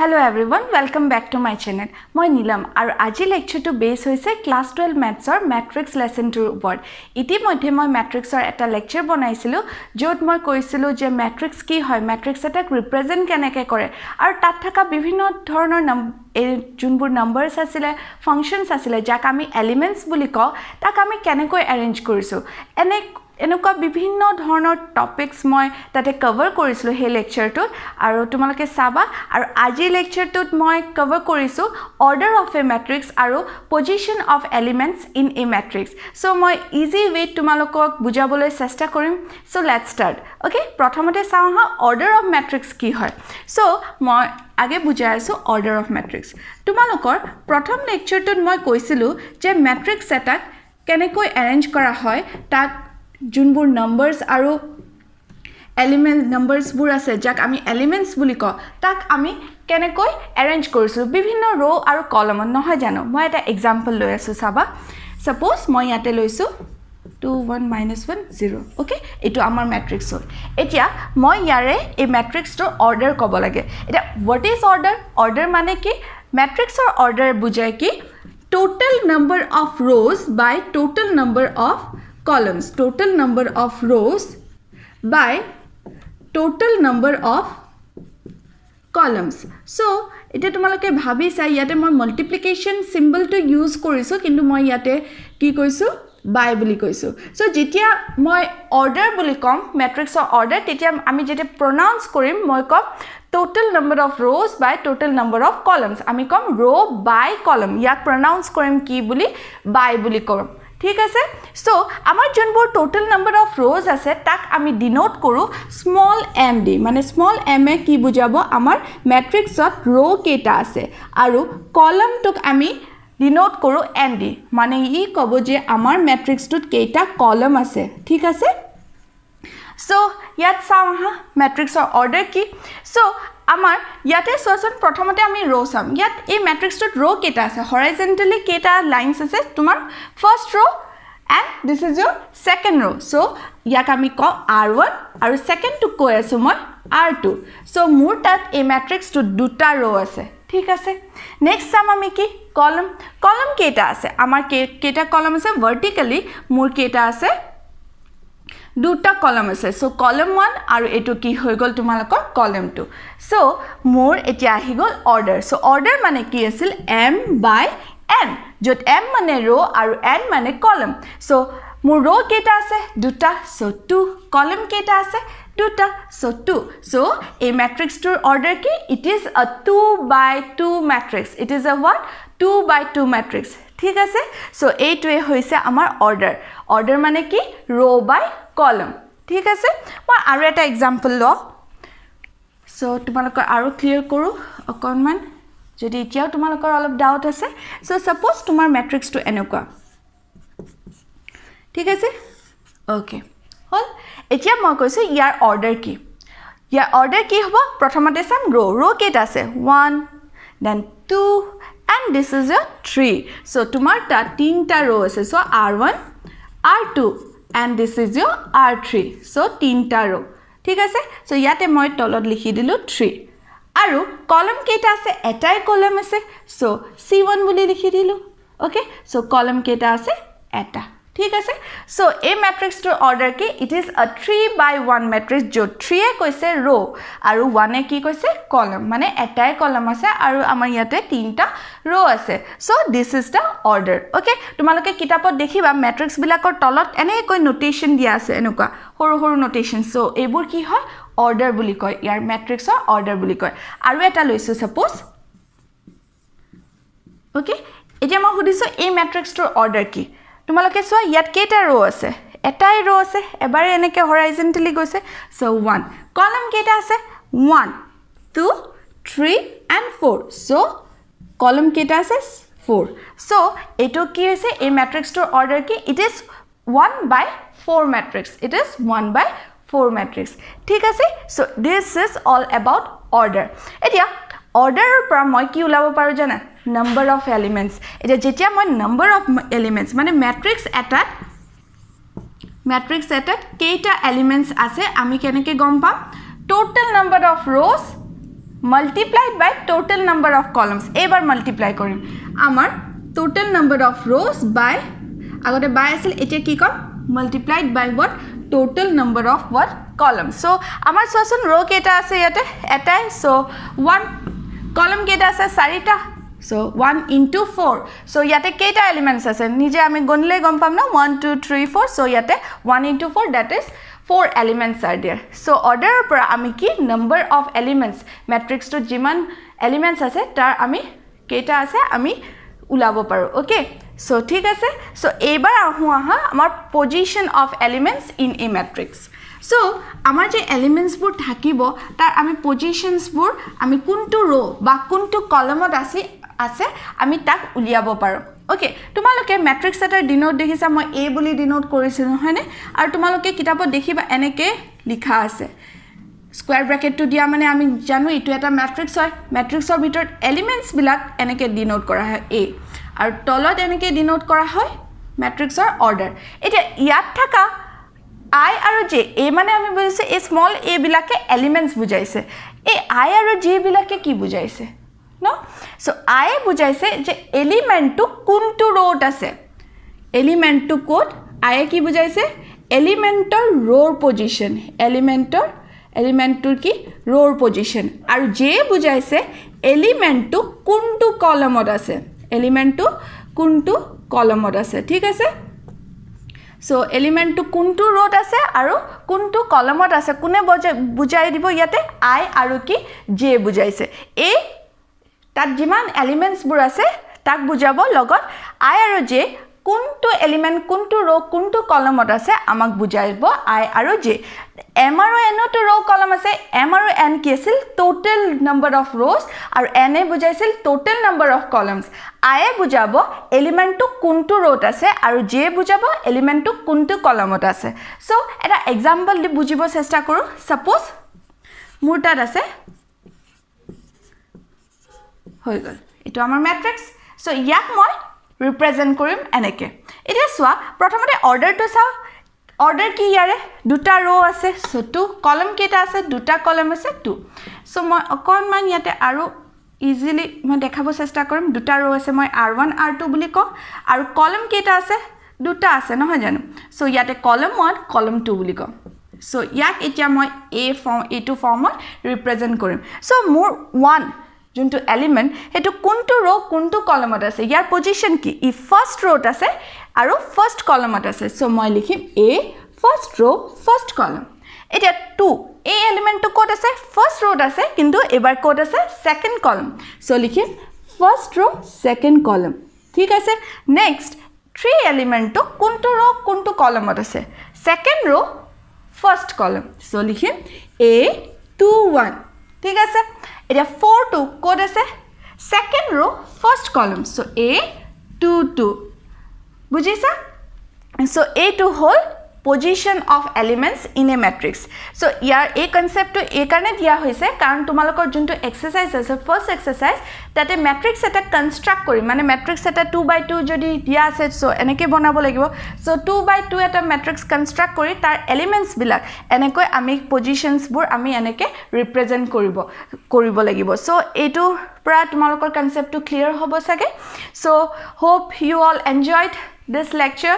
hello' everyone welcome back to my channel মই নীলম আৰু আজি লেকচাৰটো বেছ হৈছে ক্লাছ টুৱেলভ মেথছৰ মেট্ৰিক্স লেচনটোৰ ওপৰত ইতিমধ্যে মই মেট্ৰিক্সৰ এটা লেকচাৰ বনাইছিলোঁ য'ত মই কৈছিলোঁ যে মেট্ৰিক্স কি হয় মেট্ৰিক্স এটাক ৰিপ্ৰেজেণ্ট কেনেকৈ কৰে আৰু তাত থকা বিভিন্ন ধৰণৰ নম এই যোনবোৰ নম্বৰ্ছ আছিলে ফাংশ্যনছ আছিলে যাক আমি এলিমেণ্টছ বুলি কওঁ তাক আমি কেনেকৈ এৰেঞ্জ কৰিছোঁ এনে এনেকুৱা বিভিন্ন ধৰণৰ টপিকছ মই তাতে কভাৰ কৰিছিলোঁ সেই লেকচাৰটোত আৰু তোমালোকে চাবা আৰু আজিৰ লেকচাৰটোত মই কভাৰ কৰিছোঁ অৰ্ডাৰ অফ এ মেট্ৰিক্স আৰু position of elements in a matrix so' মই ইজি ৱেত তোমালোকক বুজাবলৈ চেষ্টা কৰিম চ' লেট ষ্টাৰ্ট অ'কে প্ৰথমতে চাওঁ হওক অৰ্ডাৰ অফ মেট্ৰিক্স কি হয় চ' মই আগে বুজাই আছোঁ অৰ্ডাৰ অফ মেট্ৰিক্স তোমালোকৰ প্ৰথম লেকচাৰটোত মই কৈছিলোঁ যে মেট্ৰিক্স এটাক কেনেকৈ এৰেঞ্জ কৰা হয় তাক যোনবোৰ নম্বৰছ আৰু এলিমেণ্ট নম্বৰছবোৰ আছে যাক আমি এলিমেণ্টছ বুলি কওঁ তাক আমি কেনেকৈ এৰেঞ্জ কৰিছিলোঁ বিভিন্ন ৰ' আৰু কলমত নহয় জানো মই এটা এক্সাম্পল লৈ আছোঁ চাবা ছাপ'জ মই ইয়াতে লৈছোঁ two one minus one zero' okay এইটো আমাৰ মেট্ৰিক্স হ'ল এতিয়া মই ইয়াৰে এই মেট্ৰিক্সটোৰ অৰ্ডাৰ ক'ব লাগে এতিয়া হোৱাট ইজ অৰ্ডাৰ অৰ্ডাৰ মানে কি মেট্ৰিক্সৰ অৰ্ডাৰ বুজায় কি total number of rows by total number of columns total number of rows by total number of columns so এতিয়া তোমালোকে ভাবিছা ইয়াতে মই মাল্টিপ্লিকেশ্যন চিম্বলটো ইউজ কৰিছোঁ কিন্তু মই ইয়াতে কি কৈছোঁ বাই বুলি কৈছোঁ চ' যেতিয়া মই অৰ্ডাৰ বুলি ক'ম মেট্ৰিক্সৰ অৰ্ডাৰ তেতিয়া আমি যেতিয়া প্ৰনাউন্স কৰিম মই ক'ম total number of rows by total number of columns আমি ক'ম ৰ' বাই কলম ইয়াক প্ৰনাউন্স কৰিম কি বুলি বাই বুলি ক'ম ঠিক আছে সো আমাৰ যোনবোৰ টোটাল নাম্বার অফ রোজ আছে তাক আমি ডিনোট করো স্মল এম দি মানে স্মল এম এ কি বুঝাব আমার মেট্রিক্সত রো কেটা আছে আর কলমটুক আমি ডিনোট করো এন ডি মানে ই কব যে আমার মেট্রিক্সট কেটা কলম আছে ঠিক আছে সো ইয়াত চাওঁ হা মেট্ৰিক্সৰ অৰ্ডাৰ কি সো আমাৰ ইয়াতে চোৱাচোন প্ৰথমতে আমি ৰ' চাম ইয়াত এই মেট্ৰিক্সটোত ৰ' কেইটা আছে হৰাইজেণ্টেলি কেইটা লাইনছ আছে তোমাৰ first row' and this is your second row' so' ইয়াক আমি কওঁ আৰ ওৱান আৰু ছেকেণ্ডটোক কৈ আছোঁ মই আৰ টু চ' মোৰ তাত এই মেট্ৰিক্সটোত দুটা ৰ' আছে ঠিক আছে নেক্সট চাম আমি কি কলম কলম কেইটা আছে আমাৰ কেইটা কলম আছে ভাৰ্টিকেলি মোৰ কেইটা আছে দুটা কলম আছে সো কলম ওয়ান আর এই কি হয়ে গেল তোমালোকর কলম টু সো মোর এটা আহি গেল অর্ডার সো অর্ডার মানে কি আছিল এম বাই এন য'ত এম মানে ৰ' আৰু এন মানে কলম সো মোৰ ৰ' কেইটা আছে দুটা সো টু কলম কেইটা আছে দুটা সো টু সো এই মেট্ৰিক্সটোৰ অৰ্ডাৰ কি it is uh two by two matrix it is uh what two by two matrix ঠিক আছে চ' এইটোৱে হৈছে আমাৰ অৰ্ডাৰ অৰ্ডাৰ মানে কি ৰ' বাই কলম ঠিক আছে মই আৰু এটা এক্সাম্পল লওঁ সো তোমালোকৰ আৰু ক্লিয়াৰ কৰোঁ অকণমান যদি এতিয়াও তোমালোকৰ অলপ ডাউট আছে চ' ছাপ'জ তোমাৰ মেট্ৰিক্সটো এনেকুৱা ঠিক আছে অ'কে হ'ল এতিয়া মই কৈছোঁ ইয়াৰ অৰ্ডাৰ কি ইয়াৰ অৰ্ডাৰ কি হ'ব প্ৰথমতে চাম ৰ' ৰ' কেইটা আছে one then two and this is your 3 so tumar ta tinta row ase so r1 r2 and this is your r3 so tinta row thik ase so yate moi tolot likhi dilu 3 aru column keta ase etai column ase so c1 boli likhi dilu okay so column keta ase eta ঠিক আছে so এই মেট্ৰিক্সটোৰ order কি it is uh three by one matrix য'ত থ্ৰীয়ে কৈছে ৰ' আৰু ওৱানে কি কৈছে কলম মানে এটাই কলম আছে আৰু আমাৰ ইয়াতে তিনিটা ৰ' আছে so' this is the order okay তোমালোকে কিতাপত দেখিবা মেট্ৰিক্সবিলাকৰ তলত এনেকৈ নটেশ্যন দিয়া আছে এনেকুৱা সৰু সৰু নটেশ্যন চ' এইবোৰ কি হয় অৰ্ডাৰ বুলি কয় ইয়াৰ মেট্ৰিক্সৰ অৰ্ডাৰ বুলি কয় আৰু এটা লৈছোঁ ছাপ'জ অ'কে এতিয়া মই সুধিছোঁ এই মেট্ৰিক্সটোৰ অৰ্ডাৰ কি তোমালোকে চোৱা ইয়াত কেইটা ৰ' আছে এটাই ৰ' আছে এবাৰেই এনেকৈ হৰাইজেণ্টেলি গৈছে চ' ওৱান কলম কেইটা আছে one two three and four so' column কেইটা আছে ফ'ৰ চ' এইটো কি হৈছে এই মেট্ৰিক্সটোৰ অৰ্ডাৰ কি it is one by four matrix it is one by four matrix ঠিক আছে so' this is all about order এতিয়া অৰ্ডাৰৰ পৰা মই কি ওলাব পাৰোঁ জানা নাম্বাৰ অফ এলিমেণ্টছ এতিয়া যেতিয়া মই নাম্বাৰ অফ এলিমেণ্টছ মানে মেট্ৰিক্স এটাত মেট্ৰিক্স এটাত কেইটা এলিমেণ্টছ আছে আমি কেনেকৈ গম পাম total number of rows multiplied by total number of columns এইবাৰ মাল্টিপ্লাই কৰিম আমাৰ total number of rows by আগতে বাই আছিল এতিয়া কি ক'ম multiplied by what total number of what column so' আমাৰ চোৱাচোন ৰ' কেইটা আছে ইয়াতে এটাই চ' ওৱান কলম কেইটা আছে চাৰিটা so' one into four so' ইয়াতে কেইটা এলিমেণ্টছ আছে নিজে আমি গণিলে গম পাম ন one two three four so' ইয়াতে one into four that is four elements are there so' অৰ্ডাৰৰ পৰা আমি কি নম্বৰ অফ এলিমেণ্টছ মেট্ৰিক্সটোত যিমান এলিমেণ্টছ আছে তাৰ আমি কেইটা আছে আমি ওলাব পাৰোঁ অ'কে চ' ঠিক আছে চ' এইবাৰ আহোঁ আহা আমাৰ position of elements in a matrix so' আমাৰ যে এলিমেণ্টছবোৰ থাকিব তাৰ আমি পজিশ্যনছবোৰ আমি কোনটো ৰ' বা কোনটো কলমত আছে আছে আমি তাক উলিয়াব পাৰোঁ অ'কে তোমালোকে মেট্ৰিক্স এটাৰ ডিনট দেখিছা মই এ বুলি ডিনট কৰিছিলোঁ হয়নে আৰু তোমালোকে কিতাপত দেখিবা এনেকৈ লিখা আছে স্কুৱাৰ ব্ৰেকেটটো দিয়া মানে আমি জানো এইটো এটা মেট্ৰিক্স হয় মেট্ৰিক্সৰ ভিতৰত এলিমেণ্টছবিলাক এনেকৈ ডিনট কৰা হয় এ আৰু তলত এনেকৈ ডিনট কৰা হয় মেট্ৰিক্সৰ অৰ্ডাৰ এতিয়া ইয়াত থকা আই আৰু জে এই মানে আমি বুজিছোঁ এই স্মল এইবিলাকে এলিমেণ্টছ বুজাইছে এই আই আৰু জেবিলাকে কি বুজাইছে ন চ' আয়ে বুজাইছে যে এলিমেণ্টটো কোনটো ৰ'ত আছে এলিমেণ্টটো ক'ত আয়ে কি বুজাইছে এলিমেণ্টৰ ৰ'ৰ পজিশ্যন এলিমেণ্টৰ এলিমেণ্টটোৰ কি ৰ'ৰ পজিশ্যন আৰু জে বুজাইছে এলিমেণ্টটো কোনটো কলমত আছে এলিমেণ্টটো কোনটো কলমত আছে ঠিক আছে চ' এলিমেণ্টটো কোনটো ৰ'ড আছে আৰু কোনটো কলমত আছে কোনে বজাই বুজাই দিব ইয়াতে আই আৰু কি জে বুজাইছে এই তাত যিমান এলিমেণ্টছবোৰ আছে তাক বুজাব লগত আই আৰু জে কোনটো এলিমেণ্ট কোনটো ৰ' কোনটো কলমত আছে আমাক বুজাব আই আৰু জে এম আৰু এনতো ৰ' কলম আছে এম আৰু এন কি আছিল ট'টেল নম্বৰ অফ ৰ'জ আৰু এনে বুজাইছিল ট'টেল নাম্বাৰ অফ কলমছ আয়ে বুজাব এলিমেণ্টটো কোনটো ৰ'ত আছে আৰু জে বুজাব এলিমেণ্টটো কোনটো কলমত আছে চ' এটা এক্সাম্পল দি বুজিব চেষ্টা কৰোঁ ছাপ'জ মোৰ তাত আছে হৈ গ'ল এইটো আমাৰ মেট্ৰিক্স চ' ইয়াক মই ৰিপ্ৰেজেণ্ট কৰিম এনেকৈ এতিয়া চোৱা প্ৰথমতে অৰ্ডাৰটো চাওঁ অৰ্ডাৰ কি ইয়াৰে দুটা ৰ' আছে চ' টু কলম কেইটা আছে দুটা কলম আছে টু চ' মই অকণমান ইয়াতে আৰু ইজিলি মই দেখাব চেষ্টা কৰিম দুটা ৰ' আছে মই আৰ ওৱান আৰ টু বুলি কওঁ আৰু কলম কেইটা আছে দুটা আছে নহয় জানো চ' ইয়াতে কলম ওৱান কলম টু বুলি কওঁ চ' ইয়াক এতিয়া মই এই ফৰ্ম এইটো ফৰ্মত ৰিপ্ৰেজেণ্ট কৰিম চ' মোৰ ওৱান যোনটো এলিমেণ্ট সেইটো কোনটো ৰ' কোনটো কলমত আছে ইয়াৰ পজিশ্যন কি ই ফাৰ্ষ্ট ৰ'ত আছে আৰু ফাৰ্ষ্ট কলমত আছে চ' মই লিখিম এ ফাৰ্ষ্ট ৰ' ফাৰ্ষ্ট কলম এতিয়া টু এই এলিমেণ্টটো ক'ত আছে ফাৰ্ষ্ট ৰ'ত আছে কিন্তু এইবাৰ ক'ত আছে ছেকেণ্ড কলম চ' লিখিম ফাৰ্ষ্ট ৰ' ছেকেণ্ড কলম ঠিক আছে নেক্সট থ্ৰী এলিমেণ্টটো কোনটো ৰ' কোনটো কলমত আছে ছেকেণ্ড ৰ' ফাৰ্ষ্ট কলম চ' লিখিম এ টু ওৱান ঠিক আছে এতিয়া ফ'ৰ টু ক'ত আছে ছেকেণ্ড ৰ' ফাৰ্ষ্ট কলম চ' এ টু টু বুজিছা চ' এইটো হ'ল position of elements in a matrix so' ইয়াৰ এই কনচেপ্টটো এইকাৰণে দিয়া হৈছে কাৰণ তোমালোকৰ যোনটো এক্সাৰচাইজ আছে ফাৰ্ষ্ট এক্সাৰচাইজ তাতে মেট্ৰিক্স এটা কনষ্ট্ৰাক্ট কৰিম মানে মেট্ৰিক্স এটা টু বাই টু যদি দিয়া আছে চ' এনেকৈ বনাব লাগিব চ' টু বাই টু এটা মেট্ৰিক্স কনষ্ট্ৰাক্ট কৰি তাৰ এলিমেণ্টছবিলাক এনেকৈ আমি পজিশ্যনছবোৰ আমি এনেকৈ ৰিপ্ৰেজেণ্ট কৰিব কৰিব লাগিব চ' এইটোৰ পৰা তোমালোকৰ কনচেপ্টটো ক্লিয়াৰ হ'ব চাগে so' hope you all enjoyed this lecture